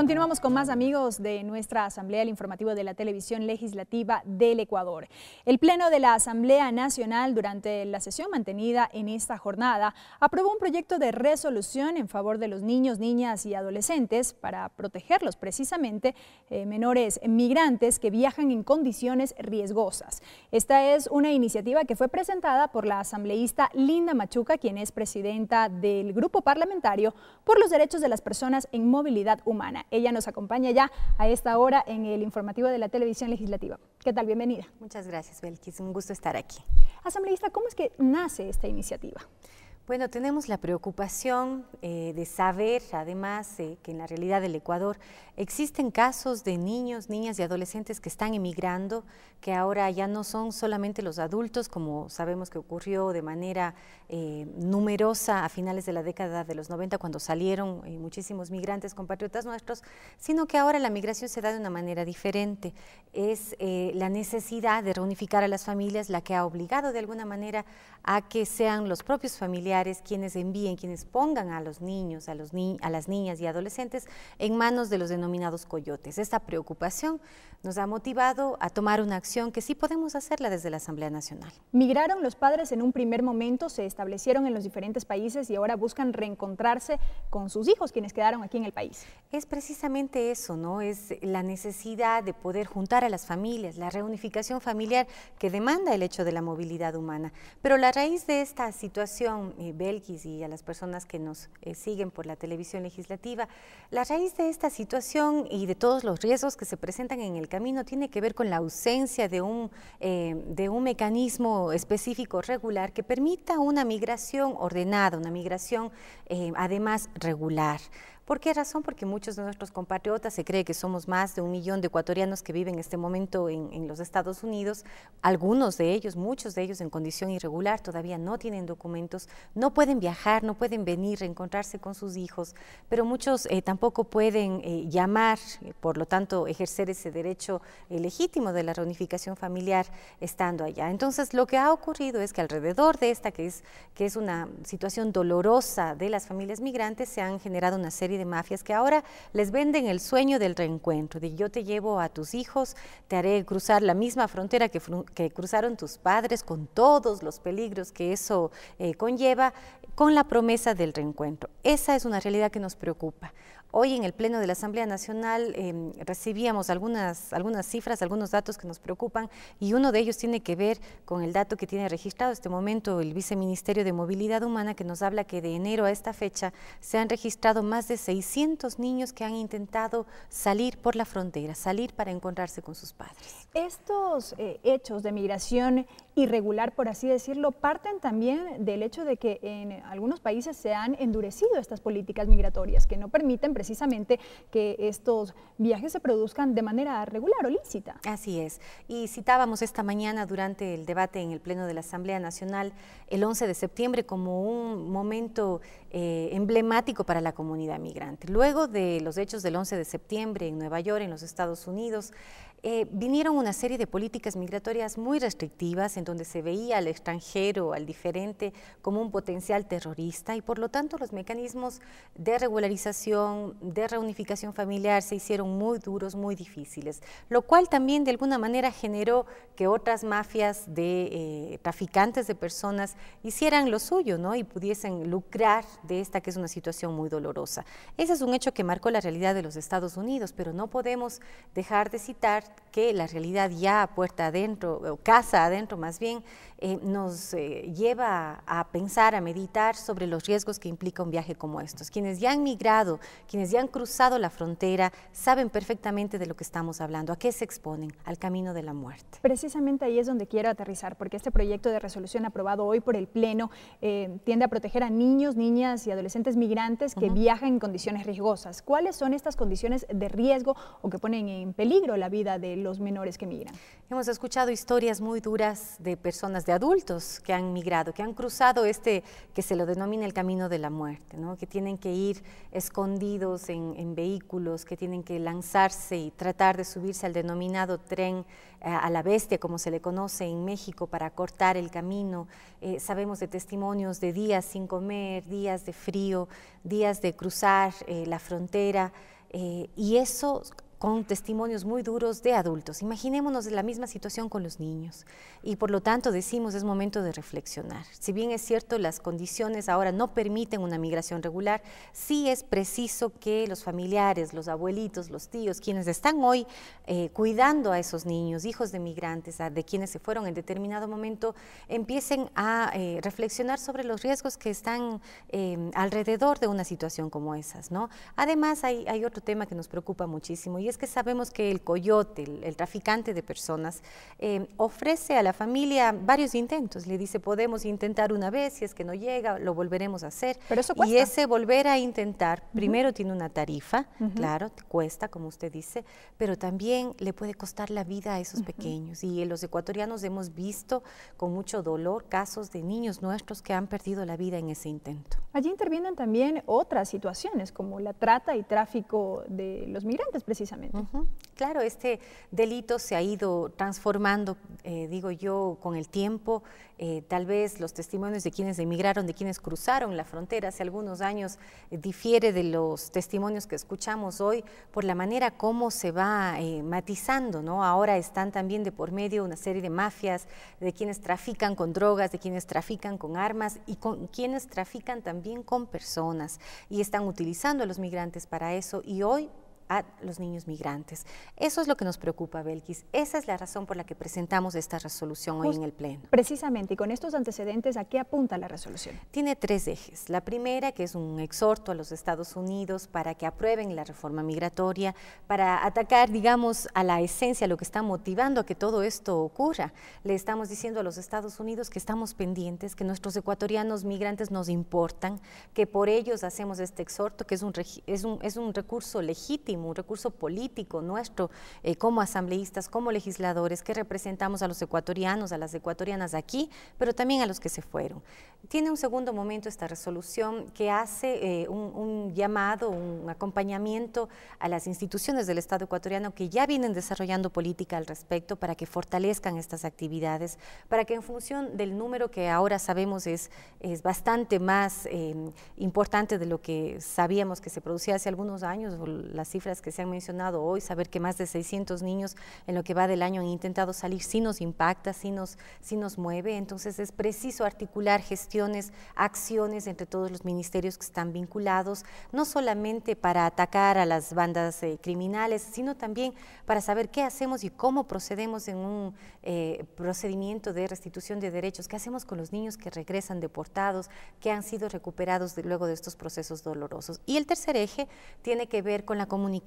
Continuamos con más amigos de nuestra Asamblea, el informativo de la Televisión Legislativa del Ecuador. El Pleno de la Asamblea Nacional, durante la sesión mantenida en esta jornada, aprobó un proyecto de resolución en favor de los niños, niñas y adolescentes para protegerlos precisamente eh, menores migrantes que viajan en condiciones riesgosas. Esta es una iniciativa que fue presentada por la asambleísta Linda Machuca, quien es presidenta del Grupo Parlamentario por los Derechos de las Personas en Movilidad Humana. Ella nos acompaña ya a esta hora en el informativo de la televisión legislativa. ¿Qué tal? Bienvenida. Muchas gracias, Belkis. Un gusto estar aquí. Asambleísta, ¿cómo es que nace esta iniciativa? Bueno, tenemos la preocupación eh, de saber, además, eh, que en la realidad del Ecuador existen casos de niños, niñas y adolescentes que están emigrando, que ahora ya no son solamente los adultos, como sabemos que ocurrió de manera eh, numerosa a finales de la década de los 90, cuando salieron muchísimos migrantes compatriotas nuestros, sino que ahora la migración se da de una manera diferente. Es la necesidad de reunificar a las familias la que ha obligado de alguna manera a que sean los propios familiares quienes envíen, quienes pongan a los niños, a, los a las niñas y adolescentes en manos de los denominados coyotes. Esta preocupación nos ha motivado a tomar una acción que sí podemos hacerla desde la Asamblea Nacional. Migraron los padres en un primer momento, se establecieron en los diferentes países y ahora buscan reencontrarse con sus hijos, quienes quedaron aquí en el país. Es precisamente eso, ¿no? Es la necesidad de poder juntar a las familias, la reunificación familiar que demanda el hecho de la movilidad humana. Pero la raíz de esta situación eh, eh, y a las personas que nos eh, siguen por la televisión legislativa. La raíz de esta situación y de todos los riesgos que se presentan en el camino tiene que ver con la ausencia de un, eh, de un mecanismo específico regular que permita una migración ordenada, una migración además regular ¿Por qué razón? Porque muchos de nuestros compatriotas, se cree que somos más de un millón de ecuatorianos que viven en este momento en, los Estados Unidos, algunos de ellos, muchos de ellos en condición irregular, todavía no tienen documentos, no pueden viajar, no pueden venir, reencontrarse con sus hijos, pero muchos eh, tampoco pueden eh, llamar, eh, por lo tanto, ejercer ese derecho legítimo de la reunificación familiar estando allá. Entonces, lo que ha ocurrido es que alrededor de esta, que es, que es una situación dolorosa de las familias migrantes, se han generado una serie de de mafias que ahora les venden el sueño del reencuentro, de yo te llevo a tus hijos, te haré cruzar la misma frontera que, cruzaron tus padres con todos los peligros que eso eh, conlleva, con la promesa del reencuentro. Esa es una realidad que nos preocupa. Hoy en el Pleno de la Asamblea Nacional em, recibíamos algunas, algunas cifras, algunos datos que nos preocupan y uno de ellos tiene que ver con el dato que tiene registrado este momento el Viceministerio de Movilidad Humana que nos habla que de enero a esta fecha se han registrado más de 600 niños que han intentado salir por la frontera, salir para encontrarse con sus padres. Estos eh, hechos de migración irregular, por así decirlo, parten también del hecho de que en algunos países se han endurecido estas políticas migratorias que no permiten precisamente que estos viajes se produzcan de manera regular o lícita. Así es. Y citábamos esta mañana durante el debate en el Pleno de la Asamblea Nacional el 11 de septiembre como un momento eh, emblemático para la comunidad migratoria Luego de los hechos del 11 de septiembre en Nueva York, en los Estados Unidos, eh, vinieron una serie de políticas migratorias muy restrictivas en donde se veía al extranjero, al diferente, como un potencial terrorista y por lo tanto los mecanismos de regularización, de reunificación familiar se hicieron muy duros, muy difíciles, lo cual también de alguna manera generó que otras mafias de eh, traficantes de personas hicieran lo suyo ¿no? y pudiesen lucrar de esta que es una situación muy dolorosa. Ese es un hecho que marcó la realidad de los Estados Unidos, pero no podemos dejar de citar que la realidad ya puerta adentro, o casa adentro más bien, eh, nos eh, lleva a pensar, a meditar sobre los riesgos que implica un viaje como estos. Quienes ya han migrado, quienes ya han cruzado la frontera, saben perfectamente de lo que estamos hablando, a qué se exponen, al camino de la muerte. Precisamente ahí es donde quiero aterrizar, porque este proyecto de resolución aprobado hoy por el Pleno eh, tiende a proteger a niños, niñas y adolescentes migrantes que viajan en condiciones riesgosas. ¿Cuáles son estas condiciones de riesgo o que ponen en peligro la vida de los menores que migran. Hemos escuchado historias muy duras de personas, de adultos que han migrado, que han cruzado este, que se lo denomina el camino de la muerte, que tienen que ir escondidos en, vehículos, que tienen que lanzarse y tratar de subirse al denominado tren eh, a la bestia, como se le conoce en México, para cortar el camino. Eh, sabemos de testimonios de días sin comer, días de frío, días de cruzar eh, la frontera. y eso con testimonios muy duros de adultos. Imaginémonos la misma situación con los niños y por lo tanto decimos es momento de reflexionar. Si bien es cierto las condiciones ahora no permiten una migración regular, sí es preciso que los familiares, los abuelitos, los tíos, quienes están hoy eh, cuidando a esos niños, hijos de migrantes, de quienes se fueron en determinado momento, empiecen a eh, reflexionar sobre los riesgos que están em, alrededor de una situación como esas. ¿no? Además hay, hay otro tema que nos preocupa muchísimo y es que sabemos que el coyote, el, traficante de personas, eh, ofrece a la familia varios intentos. Le dice, podemos intentar una vez, si es que no llega, lo volveremos a hacer. Pero eso cuesta. Y ese volver a intentar, primero tiene una tarifa, claro, cuesta, como usted dice, pero también le puede costar la vida a esos pequeños. Y los ecuatorianos hemos visto con mucho dolor casos de niños nuestros que han perdido la vida en ese intento. Allí intervienen también otras situaciones, como la trata y tráfico de los migrantes, precisamente. Claro, este delito se ha ido transformando, eh, digo yo, con el tiempo. Eh, tal vez los testimonios de quienes emigraron, de quienes cruzaron la frontera hace algunos años, eh, difiere de los testimonios que escuchamos hoy por la manera como se va matizando, Ahora están también de por medio una serie de mafias, de quienes trafican con drogas, de quienes trafican con armas y con quienes trafican también con personas. Y están utilizando a los migrantes para eso y hoy a los niños migrantes. Eso es lo que nos preocupa, Belkis. Esa es la razón por la que presentamos esta resolución hoy en el Pleno. Precisamente, y con estos antecedentes, ¿a qué apunta la resolución? Tiene tres ejes. La primera, que es un exhorto a los Estados Unidos para que aprueben la reforma migratoria, para atacar, digamos, a la esencia, lo que está motivando a que todo esto ocurra. Le estamos diciendo a los Estados Unidos que estamos pendientes, que nuestros ecuatorianos migrantes nos importan, que por ellos hacemos este exhorto, que es un, un, es un recurso legítimo un recurso político nuestro eh, como asambleístas, como legisladores que representamos a los ecuatorianos, a las ecuatorianas aquí, pero también a los que se fueron. Tiene un segundo momento esta resolución que hace eh, un, llamado, un acompañamiento a las instituciones del Estado ecuatoriano que ya vienen desarrollando política al respecto para que fortalezcan estas actividades, para que en función del número que ahora sabemos es, es bastante más eh, importante de lo que sabíamos que se producía hace algunos años, las cifras que se han mencionado hoy, saber que más de 600 niños en lo que va del año han intentado salir, sí nos impacta, sí nos, sí nos mueve. Entonces es preciso articular gestiones, acciones entre todos los ministerios que están vinculados, no solamente para atacar a las bandas eh, criminales, sino también para saber qué hacemos y cómo procedemos en un eh, procedimiento de restitución de derechos, qué hacemos con los niños que regresan deportados, que han sido recuperados luego de estos procesos dolorosos. Y el tercer eje tiene que ver con la comunicación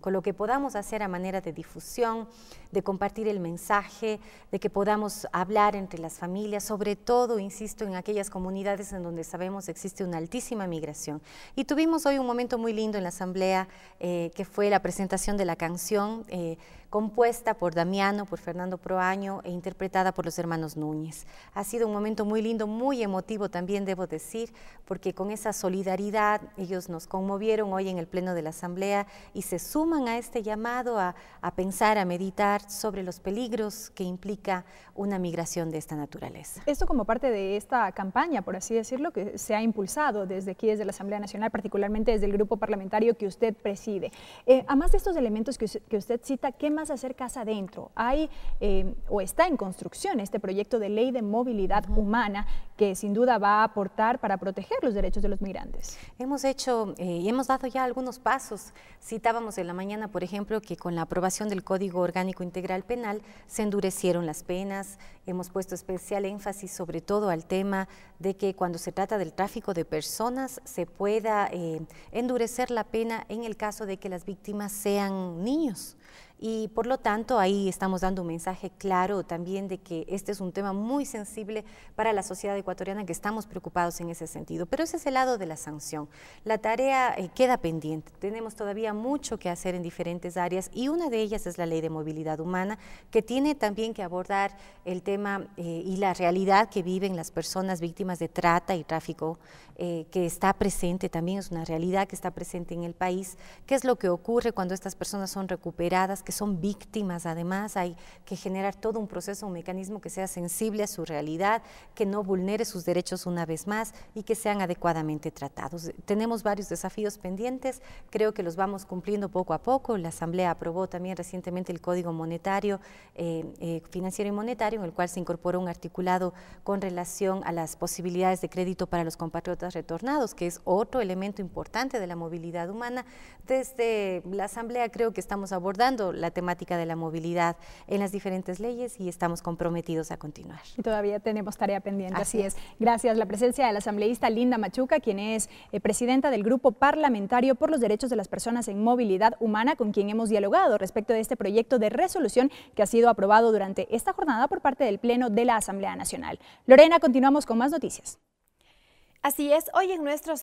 con lo que podamos hacer a manera de difusión, de compartir el mensaje, de que podamos hablar entre las familias, sobre todo, insisto, en aquellas comunidades en donde sabemos existe una altísima migración. Y tuvimos hoy un momento muy lindo en la asamblea, eh, que fue la presentación de la canción. Eh, compuesta por Damiano, por Fernando Proaño e interpretada por los hermanos Núñez. Ha sido un momento muy lindo, muy emotivo también debo decir, porque con esa solidaridad ellos nos conmovieron hoy en el Pleno de la Asamblea y se suman a este llamado a, pensar, a meditar sobre los peligros que implica una migración de esta naturaleza. Esto como parte de esta campaña, por así decirlo, que se ha impulsado desde aquí, desde la Asamblea Nacional, particularmente desde el grupo parlamentario que usted preside. Eh, además de estos elementos que, que usted cita, ¿qué hacer casa adentro. Hay eh, o está en construcción este proyecto de ley de movilidad humana que sin duda va a aportar para proteger los derechos de los migrantes. Hemos hecho eh, y hemos dado ya algunos pasos. Citábamos en la mañana, por ejemplo, que con la aprobación del Código Orgánico Integral Penal se endurecieron las penas. Hemos puesto especial énfasis sobre todo al tema de que cuando se trata del tráfico de personas se pueda eh, endurecer la pena en el caso de que las víctimas sean niños y por lo tanto ahí estamos dando un mensaje claro también de que este es un tema muy sensible para la sociedad ecuatoriana que estamos preocupados en ese sentido. Pero ese es el lado de la sanción. La tarea eh, queda pendiente. Tenemos todavía mucho que hacer en diferentes áreas y una de ellas es la ley de movilidad humana que tiene también que abordar el tema eh, y la realidad que viven las personas víctimas de trata y tráfico eh, que está presente, también es una realidad que está presente en el país. ¿Qué es lo que ocurre cuando estas personas son recuperadas? que son víctimas, además hay que generar todo un proceso, un mecanismo que sea sensible a su realidad, que no vulnere sus derechos una vez más y que sean adecuadamente tratados. Tenemos varios desafíos pendientes, creo que los vamos cumpliendo poco a poco. La Asamblea aprobó también recientemente el Código Monetario, eh, eh, Financiero y Monetario, en el cual se incorporó un articulado con relación a las posibilidades de crédito para los compatriotas retornados, que es otro elemento importante de la movilidad humana. Desde la Asamblea creo que estamos abordando la temática de la movilidad en las diferentes leyes y estamos comprometidos a continuar. Y todavía tenemos tarea pendiente. Así, es. Gracias. La presencia de la asambleísta Linda Machuca, quien es eh, presidenta del Grupo Parlamentario por los Derechos de las Personas en Movilidad Humana, con quien hemos dialogado respecto de este proyecto de resolución que ha sido aprobado durante esta jornada por parte del Pleno de la Asamblea Nacional. Lorena, continuamos con más noticias. Así es, hoy en nuestros